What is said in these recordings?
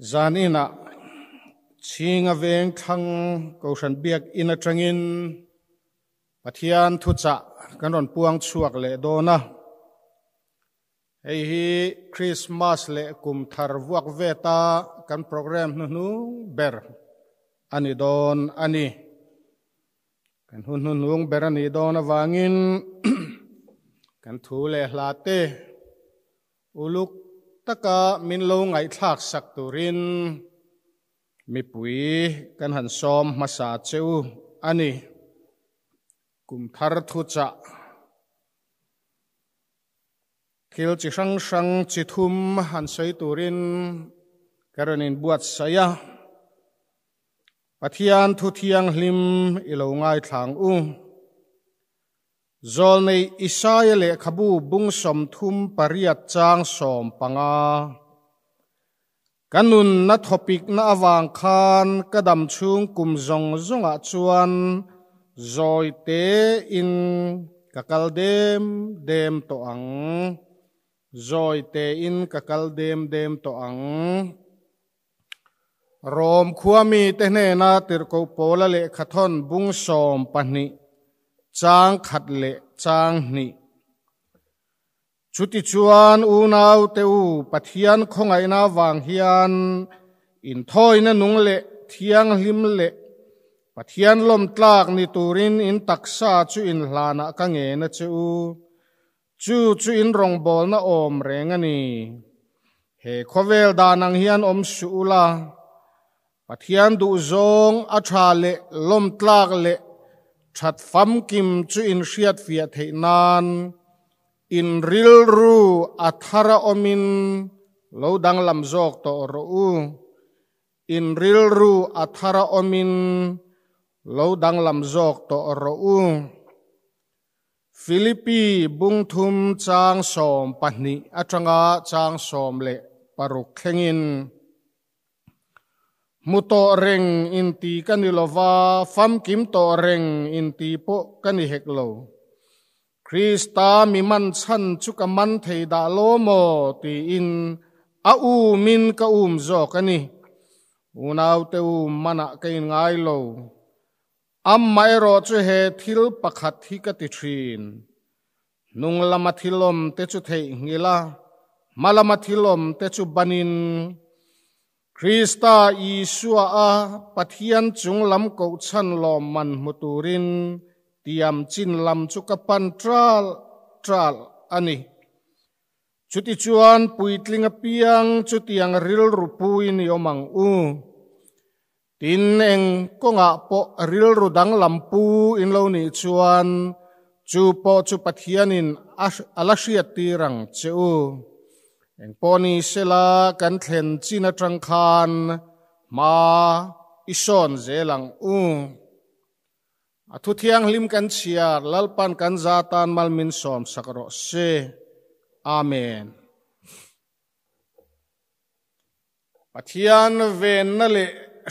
zan na, chinga veng thang ko san biak ina changin pathian thu cha kan ron puang chuak le dona. na hi christmas le kum thar vuak ve ta kan program nu nu ber ani don ani kan hun hun nuung ber ani don awangin kan thu le hlate uluk taka min lo ngai thak sak turin mi pui kan han som ma sa cheu ani kum thar thu cha khil chi sang sang chi thum han sei turin karanin buat saya pathian thu thiang hlim ilo ngai thang u zol nei isaya le khabu bung som thum pariat chang som panga kanun na thopik na awang khan kadam chung kum zong zong a chuan zoi te in kakal dem dem to ang zoi te in kakal dem dem to ang rom khuami te hne na tir ko pola le khathon bung som pahnih จางขัดเละจางนี่ชุี่ชวนอูนาวเตวปะเทียนคงไงนาวางเฮียนอินทอยนนุงเละเทียงหิมเละปะเทียนลมตลากนี่ตูรินอินตักซาชูอินลานะกังเงนะจูชูชูอินรองบอลนะอมเรงนี่เฮคเวลดานังเฮียนอมสูลาปะเทียนดูจงอัชาเละลมตลากเละฉัดฟัมกิมจูอินเชียดเวียเทนานอินริลรูอัทาระอมินโลดังลำจอกตอรูอินริลรูอัทาระอมินโลดังลำจอกตอรูฟิลิปปีบุงทุมจางสอมปันนิอัจงาจางสอมเลปรุกเข่งินมุโตเร่งอินตีกันนิโลวาฟัมกิมโตเร่งอินตีปุกันนิเฮกโลคริสตามีมันชันชุกมันเทดาโลโมตีอินอาอูมินกอุมโจกันนี่อุณาวเตอุมันักเินง่ายโลอัมไม่รอจุเฮทิลปะขัดที่กติรินนุงละมาทิลมเตจุเทงิลามาละมาทิลมเตจุบันิน Krista Isua a pathian chung lam ko chan lo man muturin tiam chin lam chu tral tral ani chuti chuan puitling apiang, piang chutiang ril rupu in yomang u Dineng eng ko po ril rudang lampu in lo ni chuan chu po chu pathianin alashiatirang cheu เองปนีเสลากันเทนจีนจังคานมาอิชอนเจลังอุ้งทุเทียงลิมกันเชียร์ลลปันกันซาตานมัลมินสอมสักรอเซอาเมนปะเทียนเวนนั่นเล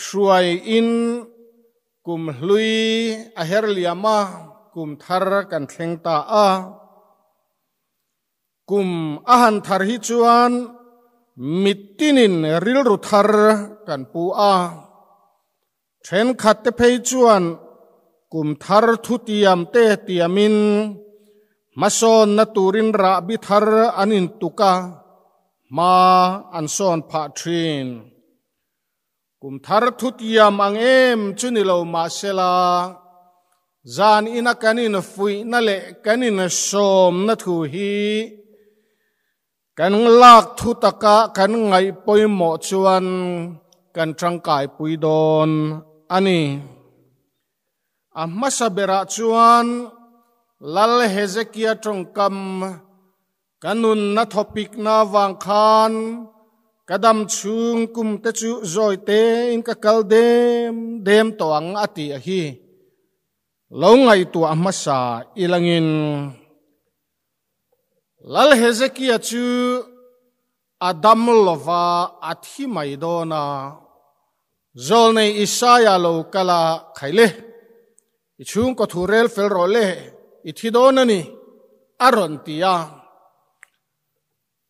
ช่วยอินกุมลุยอเฮรเลียมากุมทาร์กันเทงตาอากุ่มอาหารทารฮิจวนมิตินินริลรุทารกันปูอาเช่นขัดเตเพจวนกุ่มทารทุติยมเตเตียมินมาสอนนตูรินระบิทารอันินตุกามาอันสอนพาทรินกุ่มทารทุติยมอังเอมชุนิโลมาเซลาจานอินักนินฟุยนั่นลกันินสมนัทูฮีกันลากทุตกะกันไงปุยหมอชวนกันทรังกายปุยโดนอันนี้อามาสเบระชวนลัลเฮเซกียตรงกำกันนุนนัทปิกนาวางคานกระดำชุงกุมเตจุจอยเตอินกะกลเดมเดมตวังอติอหีลงไงตัวอามาสาอิลังิน lal hezekia chu adam lova athi maidona zol nei isaya lo kala khaile ichung ko thurel fel role ithidona ni aron tia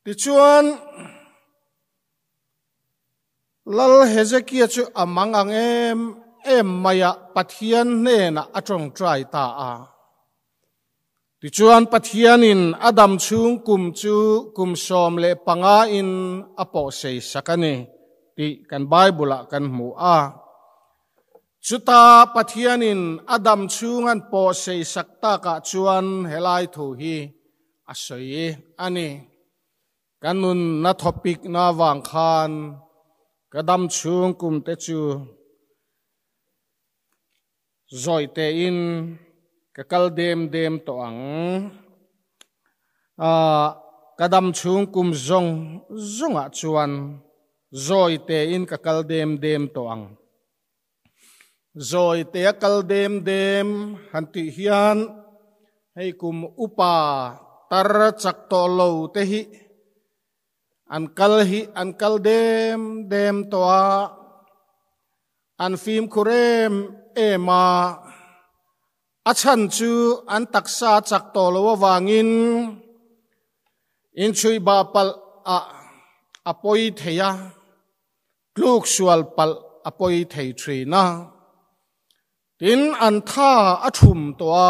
tichuan lal hezekia chu amang ang em em maya pathian ne na atong trai ta a à ti chuan pathianin adam chung kum chu kum som le panga in apo sei sakani ti kan bible ah kan mu a chuta pathianin adam Chung An po sei sakta ka ah chuan helai thu hi asoi ani kanun na topic na wang khan kadam chung kum te chu zoi te in กะกลเดมเดมตอังอ่ากระดำชุงกุมจงจงอ่ะชวนจอยเตอินกะกลเดมเดมตอังจอยเตะกลเดมเดมหันติฮิยันให้กุมอุปาตระจักตโลเตหิอันกลหิอันกลเดมเดมตัวอันฟิมคุเรมเอมา a chan chu an taksa chak to lo wangin in chui ba pal a apoi theya kluk sual pal apoi thei thri na tin an tha a thum to a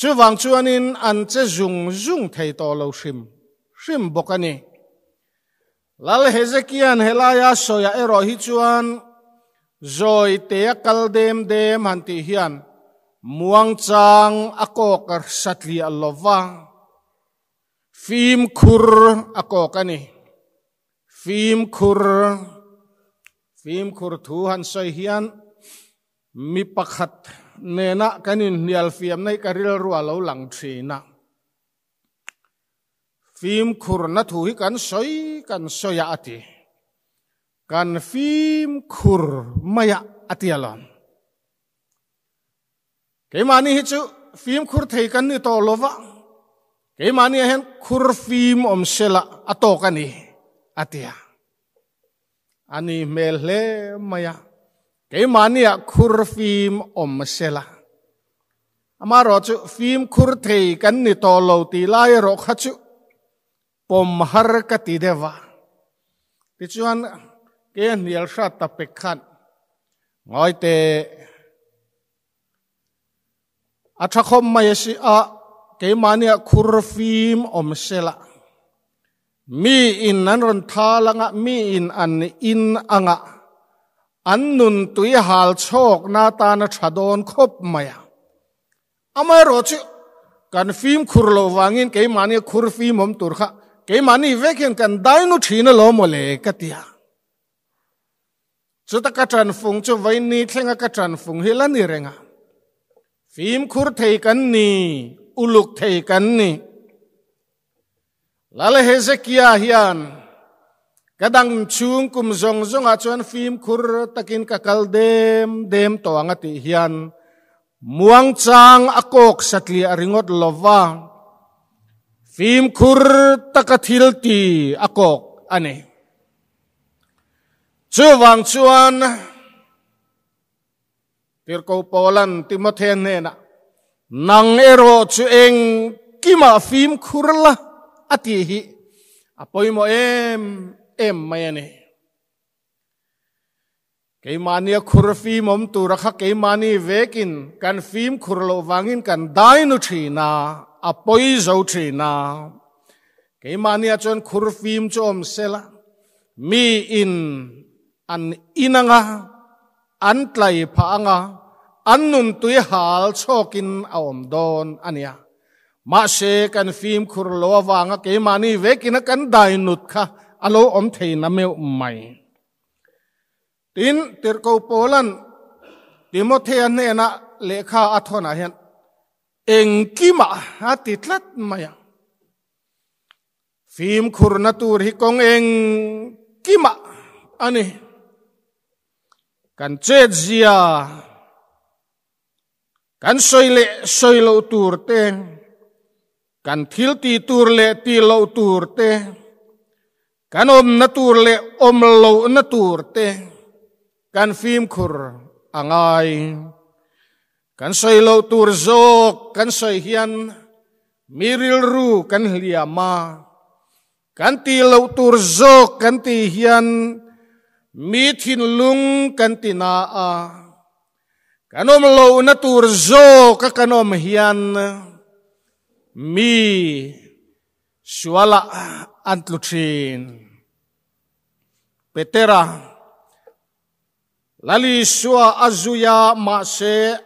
chu wang chuan in an che zung zung thei to lo shim shim bokani lal hezekian helaya soya erohi hi chuan zoi te kal dem dem han hian muangcang ako kar satli allawang fim khur ako kani fim hian Mipakhat, Nena kanin nial fiam nei karil ru alo lang thina fim khur na thu kan sai kan soya ati kan fim maya ati alon cái mà ni chu phim khur thei kan ni to lova cái mà ni hen khur phim om sela ato à, cái ni atia ani mel le maya cái mà ni à, khur phim om sela ama à, ro chu phim khur thấy cái ni to lo ti lai ro kha chu pom har ka ti dewa ti chuan ke nial sha ta pe khan ngoi te a tha khom mai si a ke mania khurfim om sela mi in nan ron tha mi in an in anga an nun tui hal chok na ta na thadon khop maya amai ro chu kan phim khur lo wangin ke mania khurfim om tur kha ke mani veken kan dai nu thina lo mo le katia chu ta ka tran phung chu vai ni thlenga ka tran phung hi renga Phim khur thầy cắn nì, u lục thầy cắn nì. Lala Hezekia hiyan, kadang chung kum zong zong à achuan phim khur takin kakal dem dem to angati hiyan. Muang chang akok ringot aringot va. Phim khur takathil ti akok ane. Chu wang chuan tir ko polan ti ma then ne na nang ero chu eng kima phim khurla ati hi apoi mo em em mai ne cái mani khur phim om tu rakha cái mani vekin kan phim khur lo wangin kan dai nu na apoi zo thi na cái mani chon khur phim chom sela mi in an inanga an tlai pha anga an nun tui hal chokin aom don ania ma she kan phim khur lo wanga ke mani ve kina kan dai nut kha alo om thei na meu mai tin tir ko polan timothean ne na lekha athona hian engkima titlat maya phim khur na tur hi kong eng kima ani kan cedzia kan soile soile uturte kan tilti turle tilo uturte kan om naturle om lo naturte kan fimkur angai kan soile utur zok kan soihian miril ru kan liama kan tilo utur zok kan tihian hian mit lung kan a Kanom lo na turzo ka kanom hiyan mi suala antlutsin. Petera lali sua azuya mase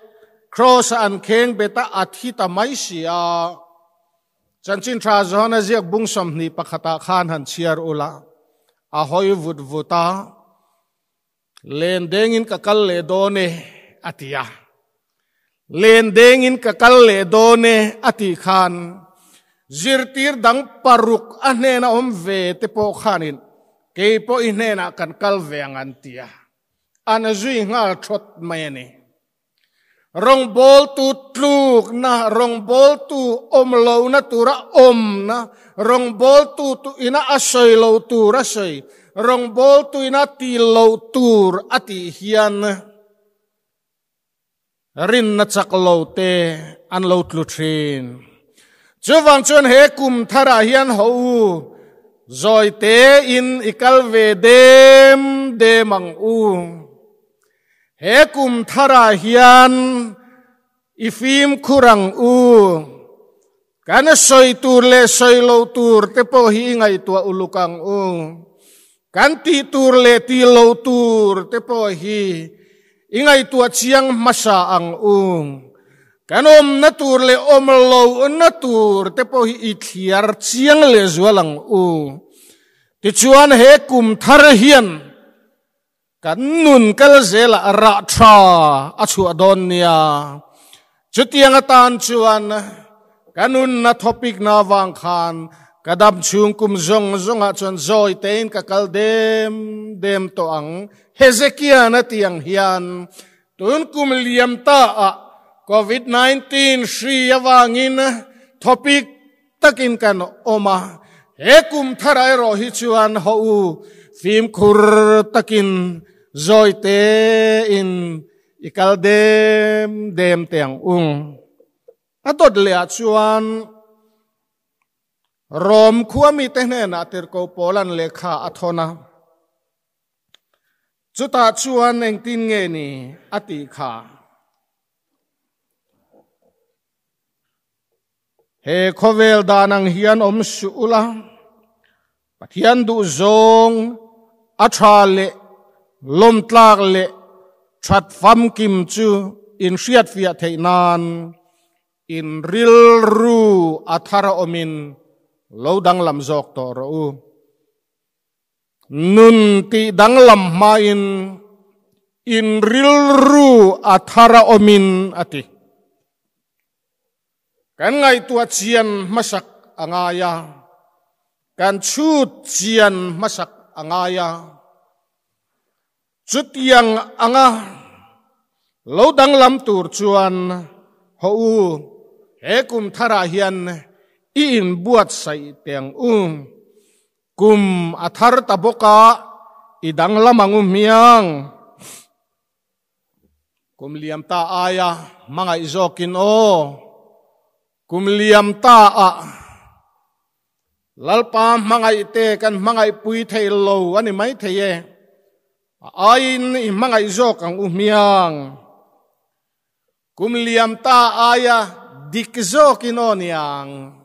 cross an keng beta athita hita mai siya. Chanchin trazo na ziyak bungsam ni pakata khan han siar ula. Ahoy vudvuta. Ahoy vudvuta. len dengin kakal le done atia len dengin kakal le done ati khan zirtir dang paruk ane na om ve te po khanin ke po ine na kan kal ve angan tia ana zui ngal thot mayani rong bol tu tluk na rong bol tu om lo na tura om na rong bol tu tu ina asoi lo tura soi rong bol tuina ti lo tur ati hian rin na chak lo te an lo tlu thin chu wang chuan he kum thara ah hian ho zoi te in ikal ve dem de mang u he kum thara ah hian ifim khurang u kana soi tur le soi lo tur te po hi ngai tua ulukang u kanti tur le ti lo tur te po hi ingai tua chiang masa ang ung kanom na tur le om na tur te i thiar chiang le zualang u ti chuan he kum thar hian kan nun kal zela ra tha a chu adonia chutiang atan chuan kanun na topic na wang khan kadam chung kum zong zong a chon zoi tein ka kal dem dem to ang hezekia na tiang hian tun kum liam ta a covid 19 shri awangin topic takin kan oma à. hekum tharai ro hi chuan ho u phim khur takin zoi te in ikal dem dem tiang ung atod le chuan rom khua mi tên nè na tir ko polan le kha athona chuta chuan neng tin nge ni ati kha he khovel danang hian om su ula pathian du zong atha le lom tlak le chat fam kim chu in hriat fia nan in ril ru athara omin lâu dang làm zok to ro u nun ti dang lam ma in rilru ril ru athara omin ati kan ngai tua chian masak angaya kan chu chian masak angaya chut yang anga lâu dang làm tur chuan ho u he kum thara hian in buat sai tiang um kum athar taboka idang lamangum miang kum liam ta aya manga izokin o oh, kum liam ta a lalpa manga ite kan manga ipui thei lo ani mai e ain manga izok ang umiang um kum liam ta aya dikzo niang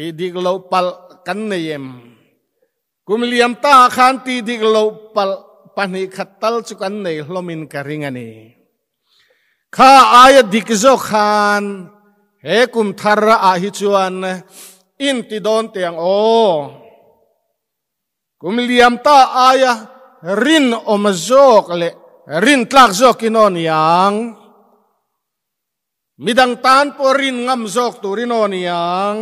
ti diglo pal kumiliam kum liam ta khan ti diglo pal pani khatal chukan nei hlomin karingani kha aya dikzo khan he kum thara a hi chuan don tiang o kum liam ta ayah rin omazok le rin tlak zok inon yang midang tan po rin ngam zok tu rinon yang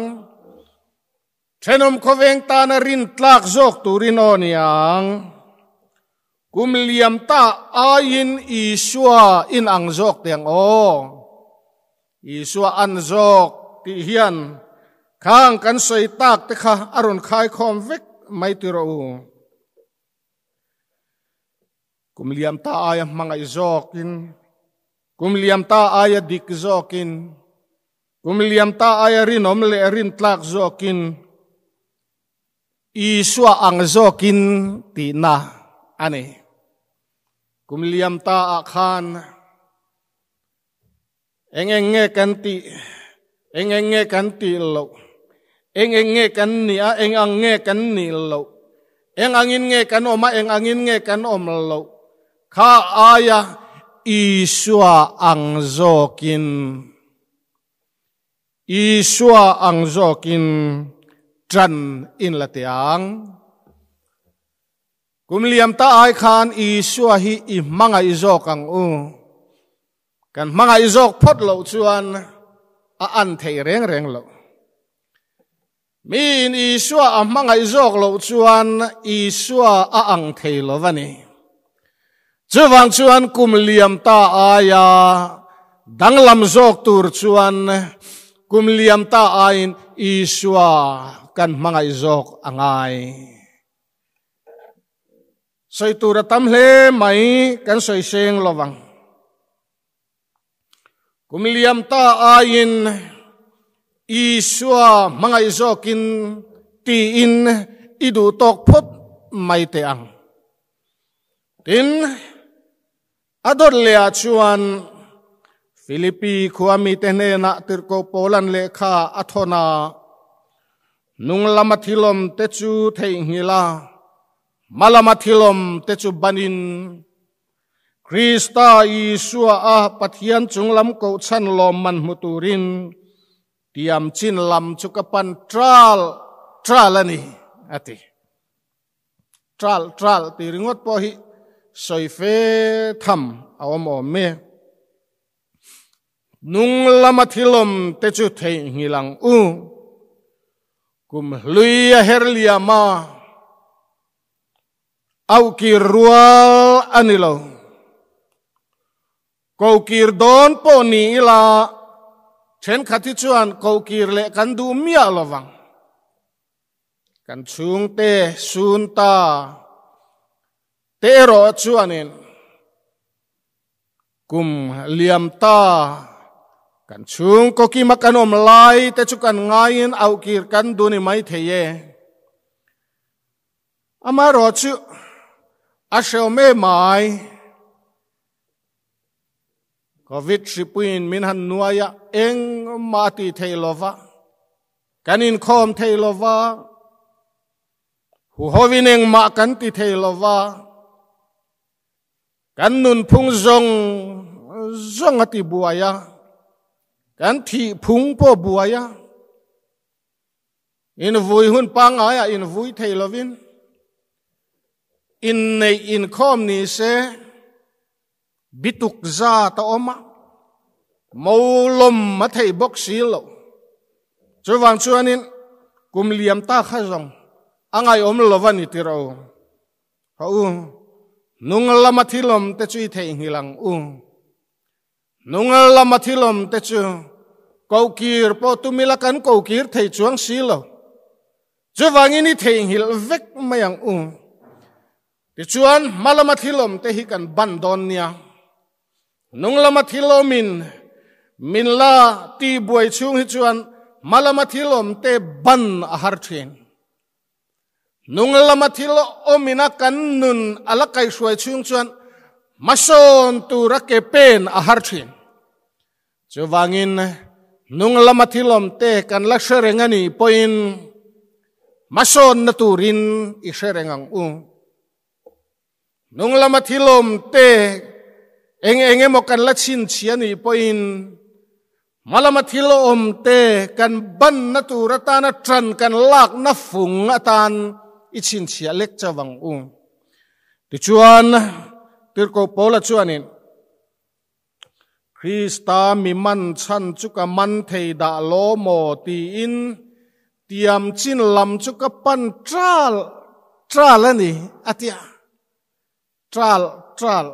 Chenom koveng ta na rin tlak zok tu rin oniang. Kumliyam ta ayin iswa in ang zok tiang o. Iswa an zok tihiyan. Kang kan soy tak tika arun kai konvik may tiro. Kumliyam ta ayang mga izokin. Kumliyam ta ayang dik zokin. Kumliyam ta ayang rin omle rin tlak zokin. isua ang zokin ti na ani kumliam ta akhan engenge kanti engenge kanti lo engenge kanni a engange kanni lo engangin nge kan oma engangin nge kan om lo kha aya isua ang zokin isua ang zokin trần in là tiang kum liam ta ai khan i sua hi i manga i zo kang u kan manga i zo phot lo chuan a an thei reng reng lo min i sua a manga i zo lo chuan i sua a ang thei lo vani chuwang chuan kum liam ta aya danglam zok tur chuan kum liam ta ain i sua kan mangai zok angai soi tu ra tam hle mai kan soi seng lovang kumiliam ta ayin isua mangai zokin tiin in idu mai te ang tin ador le chuan Philippi khuami ne na tirko polan leka kha athona nung lama thilom te chu thei hila malama thilom te chu banin krista isua a pathian chung lam ko chan lom man muturin tiam chin lam chu ka pan tral tral ani ati tral tral ti ringot po hi soi fe tham awam om me nung lama thilom te chu thei hilang u kum luya herlia ma au kirual anilo kau kir don poni ila chen khati chuan kau kir le kan du mia lovang kan chung te sun ta te ro chuanin kum liam ta kan chung ko ki makan om lai te chu kan ngain au kir kan du ni mai the ye ama ro chu a sheo me mai covid shipuin min han nuaya eng ma ti thei lova kan in khom thei lova hu hovin eng ma kan ti thei lova kan nun phung zong zong ati buaya kan thi phung po buaya in vui hun pang aya à, in vui thei lovin in nei in khom ni se bituk za ta oma mau lom ma thei bok si lo chu wang chuan in kum liam ta kha zong angai om lovani tiro ho u nung lama thilom te chui thei hilang u nungal la mathilom te chu câu kir po tu mi la kan câu kir thei chuang si lo chu wangi ni thei hil vek mayang u ti chuan mala mathilom te hi kan ban don nia nung la mathilomin min la ti buai chung hi chuan mala mathilom te ban a har thin nung la mathil omina kan nun ala kai suai chung chuan mason tu ra ke a har thin Jewangin nung lamatilom te kan lakshareng poin mason naturin ishareng u. Nung lamatilom te eng enge mo kan lachin chiani poin malamatilom te kan ban naturata na tran kan lak na fung atan ichin chia u. Tichuan, tirko pola chuanin. Christa, mi man chan chu ka man thei da lo mo ti in tiam chin lam chu ka pan tral tral ani atia tral tral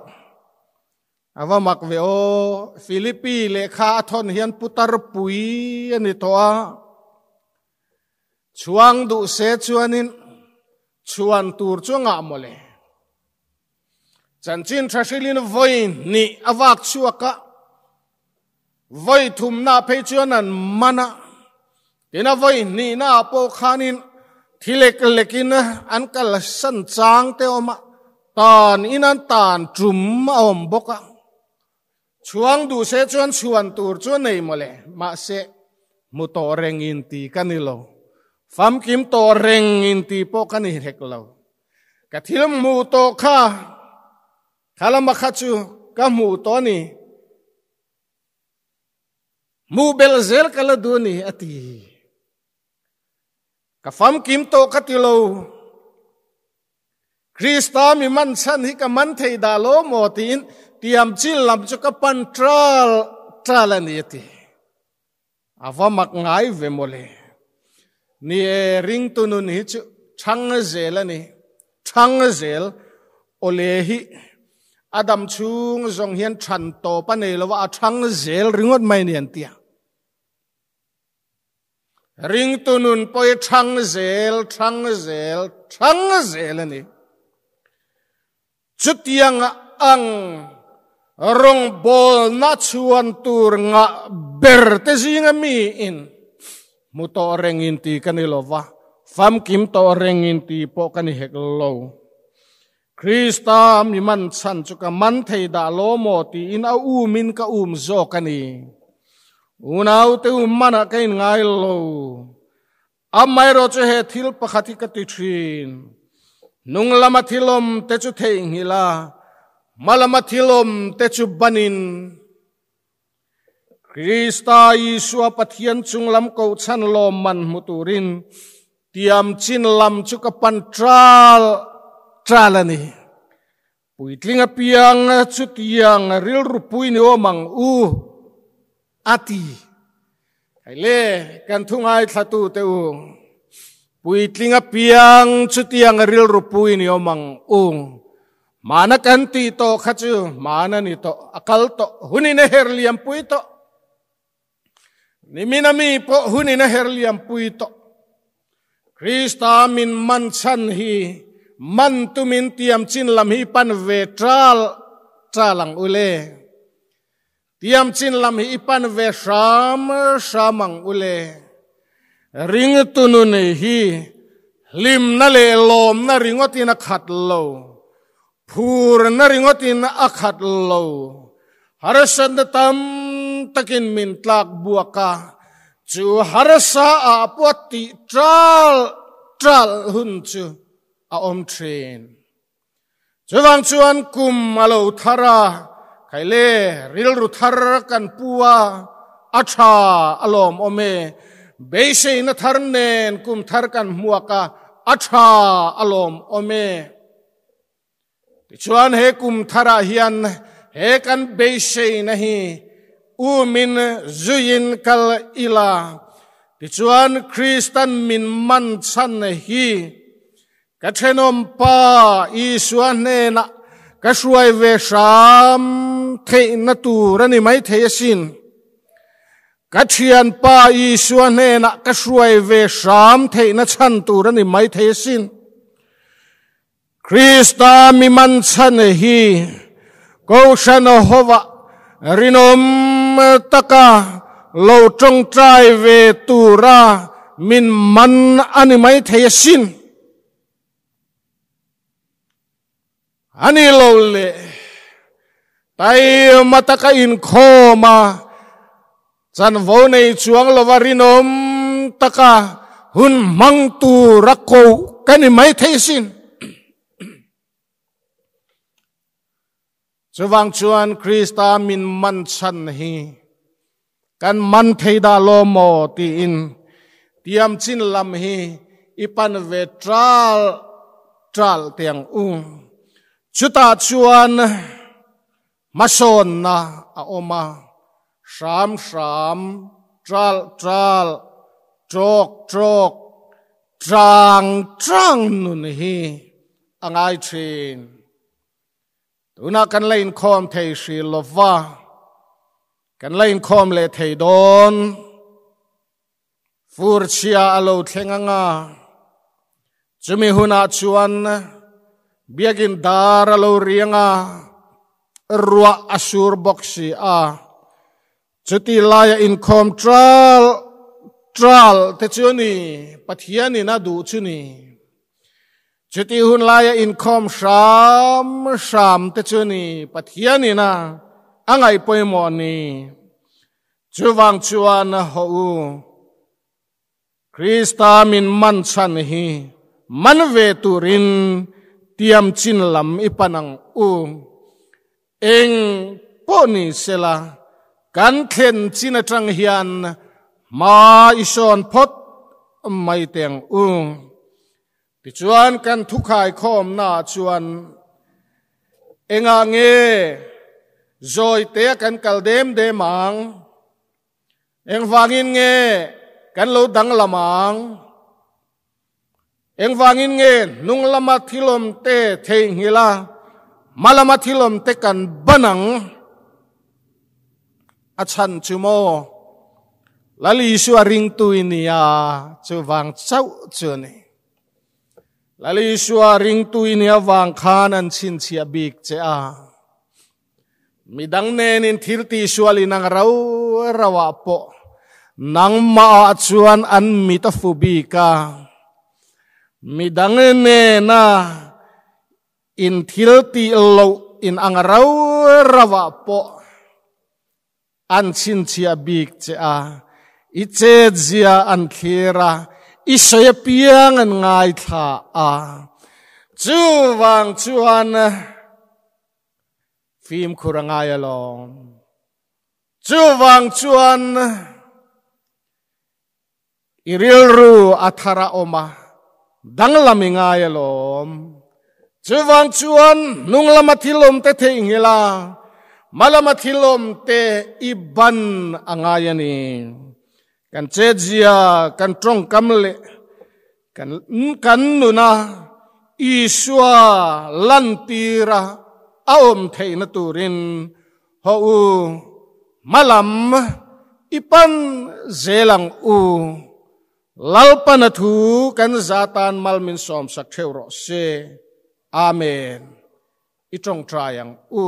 awa mak ve o philippi le kha thon hian putar pui ani to a chuang du se chuanin chuan tur chuanga mole chanchin thashilin voin ni awak chuaka voi thum na pe chuan an mana na voi ni na po khanin thilek lekin an kal san chang te oma tan inan tan trum om boka chuan du se chuan chuan tur chuan nei mole ma se mu to reng in ti kanilo fam kim to reng in ti po kani hek lo ka thil mu to kha khala ma kha chu ka mu to ni mu bel zel kala du ni ati ka fam kim to ka ti krista mi man san hi ka man thei da lo mo tin tiam chil lam chu ka pan tral tral ani ati ava mak ngai ve mole ni e ring tu nu ni chu thang zel ani thang zel ole hi adam chung zong hian than to pa nei lo wa thang zel ringot mai nian tia ring tunun poi thang zel thang zel thang zel ani chutiang ang rong bol na chuan tur nga ber te zinga mi in mu to reng in ti va fam kim to reng in ti po kani hek lo krista mi man chan chuka man thei da lo mo ti in a u min ka um zo kani Unau te umana kain ngai lo. Amai roce he thil pakhati kati chin. Nung lama thilom te chu te ingila. Malama thilom te chu banin. Krista isu pathian chung lam kau chan lo man muturin. Tiam chin lam chu kapan tral tralani. Puitlinga piang chu tiang ril rupui ni omang u. Uh ati le kan thungai thatu teu pui tlinga piang ang ril rupu ni omang ung mana kan ti to khachu mana nito to akal to huni ne herliam pui to niminami po huni ne herliam pui to krista min mansan hi man tiam chin lam hi pan vetral tral tralang ule tiam chin lam hi ipan ve sham shamang ule ring tunu nei hi lim na le lom na ringot in a khat lo phur na ringot in a khat lo harasan tam takin min tlak buaka chu harasa a poti tral tral hun chu a om train chuwang chuan kum alo thara ไกเล่ริลรุทารกันปัวอาชาอารมณ์อเมเบเชนทารเนนกุมทารกันมัวกาอาชาอารมณ์อเมติชวนเฮกุมทาราฮิยันเฮกันเบเชนฮีอูมินจุยินกัลอิลาติชวนคริสตันมินมันชันฮีกัเชนอมปาอีชวนเนน ka shuai ve sham the na tu rani mai the sin ka thian pa i suan ne na ka shuai ve sham the na chan tu rani mai the sin krista mi man chan e hi ko shan e hova rinom taka lo trong trai về tu ra min man ani mai the sin ani lo le tai mata ka in kho ma chan vo nei chuang lo taka hun mang tu rakko kani mai thaisin chu wang chuan krista min man chan hi kan man theida lo mo ti in tiam chin lam hi ipan ve tral tral tiang ung ta chuan mason na a oma sham sham tral tral trok trok trang trang nun hi angai chin tuna kan lein khom thei shi lova kan lein khom le thei don fur chia alo thlenganga chumi huna chuan biakin dara lo rianga rua asur boksi a chuti laya in kom tral tral te chuni pathiani na du chuni chuti hun laya in kom sham sham te chuni pathiani na angai poimo ni chuwang chuan ho u krista min man chan hi man ve turin tiam chin lam ipanang u eng poni sela kan khen chin atang hian ma ison phot mai teng u ti chuan kan thu khom na chuan enga nge rồi te kan kal dem de mang eng wangin nge kan lo dang lamang eng wangin nge nung lama thilom te thei ngila malama thilom te kan banang achan chumo lali isu ring tu inia chu vang chau chu ni lali isu ring tu inia vang khan an chin chia bik che a midang ne nin thirti suali nang rau rawa po nang ma chuan an mitafubi ka midang ne na in thilti lo in angarau rawa po an chin chia bik che a i che zia an khira i se piang an ngai tha a chu wang chuan phim khurangai along chu wang chuan iril ru athara oma dang lami ngai lom chuwang chuan nung lama thilom te the ingela malama thilom te iban angayani kan chejia kan trong kamle kan kan nuna iswa lantira aom theina turin ho u malam ipan zelang u lalpan thu kan zatan malmin som sak theu ro se amen itong trayang u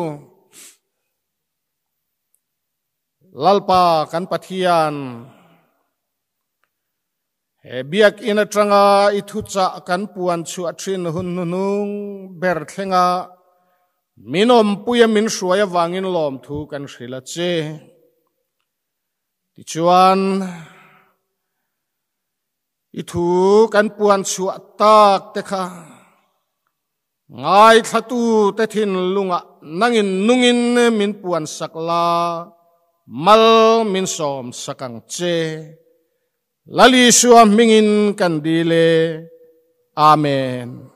lalpa kan pathian he biak in atanga ithu cha kan puan chu athin hun nunung ber thlenga minom puya min suaya wangin lom thu kan shrila che ti อีถูกันปวนสวดตากแต่ข้างายขัตูแต่ทินลุงะนังอินนุงอินมินปวนสักลามัลมินสอมสักังเจลลีสวมิงินกันดีเลอาเมน